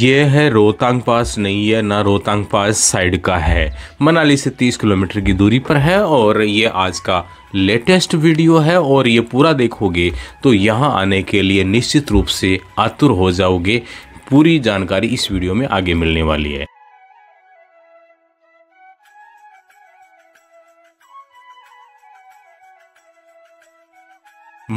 यह है रोहतांग पास नहीं है ना रोहतांग पास साइड का है मनाली से 30 किलोमीटर की दूरी पर है और ये आज का लेटेस्ट वीडियो है और ये पूरा देखोगे तो यहाँ आने के लिए निश्चित रूप से आतुर हो जाओगे पूरी जानकारी इस वीडियो में आगे मिलने वाली है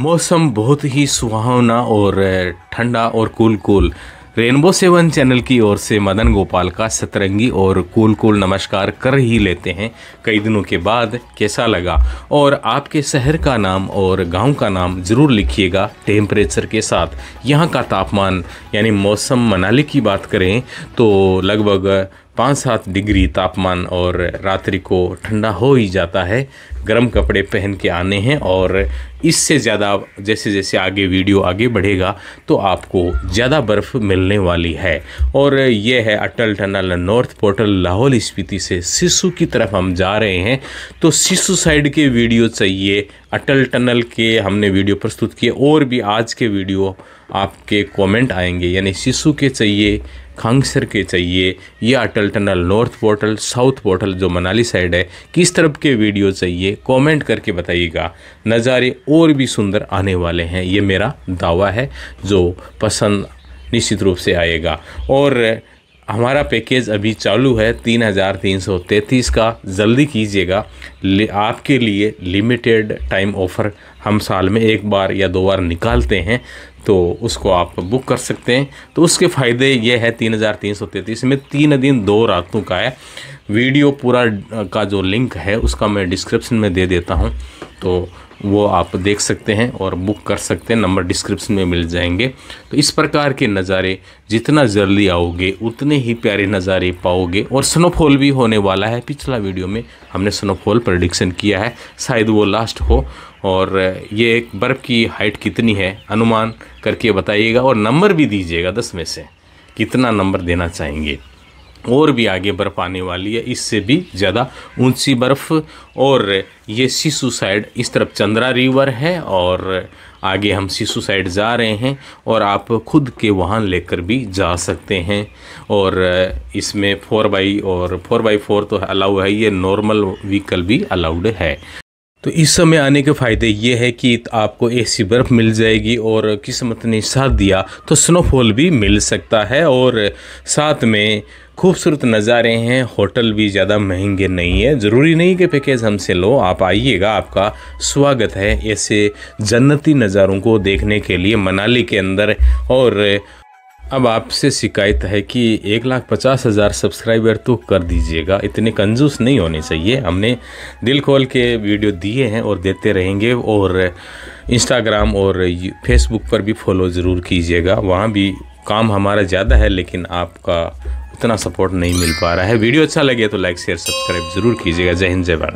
मौसम बहुत ही सुहावना और ठंडा और cool cool rainbow seven channel की ओर से मदन गोपाल का सतरंगी और कूल कूल नमस्कार कर ही लेते हैं कई दिनों के बाद कैसा लगा और आपके शहर का नाम और गांव का नाम ज़रूर लिखिएगा टेम्परेचर के साथ यहाँ का तापमान यानी मौसम मनाली की बात करें तो लगभग पाँच सात डिग्री तापमान और रात्रि को ठंडा हो ही जाता है गर्म कपड़े पहन के आने हैं और इससे ज़्यादा जैसे जैसे आगे वीडियो आगे बढ़ेगा तो आपको ज़्यादा बर्फ़ मिलने वाली है और यह है Atal tunnel north portal Lahaul Spiti से सिसु की तरफ हम जा रहे हैं तो सिसु साइड के वीडियो चाहिए अटल टनल के हमने वीडियो प्रस्तुत किए और भी आज के वीडियो आपके कमेंट आएंगे यानी शिशु के चाहिए खांगसर के चाहिए या Atal tunnel north portal south portal जो मनाली साइड है किस तरफ के वीडियो चाहिए कमेंट करके बताइएगा नज़ारे और भी सुंदर आने वाले हैं ये मेरा दावा है जो पसंद निश्चित रूप से आएगा और हमारा पैकेज अभी चालू है तीन हज़ार तीन सौ तैंतीस का जल्दी कीजिएगा आपके लिए लिमिटेड टाइम ऑफ़र हम साल में एक बार या दो बार निकालते हैं तो उसको आप बुक कर सकते हैं तो उसके फ़ायदे ये है तीन हज़ार तीन सौ तैंतीस में तीन दिन दो रातों का है वीडियो पूरा का जो लिंक है उसका मैं डिस्क्रिप्शन में दे देता हूँ तो वो आप देख सकते हैं और बुक कर सकते हैं नंबर डिस्क्रिप्शन में मिल जाएंगे तो इस प्रकार के नज़ारे जितना जल्दी आओगे उतने ही प्यारे नज़ारे पाओगे और स्नोफॉल भी होने वाला है पिछला वीडियो में हमने स्नोफॉल प्रडिक्शन किया है शायद वो लास्ट हो और ये एक बर्फ़ की हाइट कितनी है अनुमान करके बताइएगा और नंबर भी दीजिएगा दस में से कितना नंबर देना चाहेंगे और भी आगे बर्फ़ आने वाली है इससे भी ज़्यादा ऊंची बर्फ़ और ये सिसु साइड इस तरफ चंद्रा रिवर है और आगे हम सिसु साइड जा रहे हैं और आप खुद के वाहन लेकर भी जा सकते हैं और इसमें फोर बाई और फोर बाई फोर तो अलाउ है ये नॉर्मल व्हीकल भी अलाउड है तो इस समय आने के फ़ायदे ये है कि आपको ऐसी बर्फ़ मिल जाएगी और किस्मत ने साथ दिया तो स्नोफॉल भी मिल सकता है और साथ में खूबसूरत नज़ारे हैं होटल भी ज़्यादा महंगे नहीं है ज़रूरी नहीं कि पैकेज हमसे लो आप आइएगा आपका स्वागत है ऐसे जन्नती नज़ारों को देखने के लिए मनाली के अंदर और अब आपसे शिकायत है कि एक लाख पचास हज़ार सब्सक्राइबर तो कर दीजिएगा इतने कंजूस नहीं होने चाहिए हमने दिल खोल के वीडियो दिए हैं और देते रहेंगे और इंस्टाग्राम और फेसबुक पर भी फॉलो ज़रूर कीजिएगा वहाँ भी काम हमारा ज़्यादा है लेकिन आपका उतना सपोर्ट नहीं मिल पा रहा है वीडियो अच्छा लगे तो लाइक शेयर सब्सक्राइब ज़रूर कीजिएगा जय हिंद जय भारत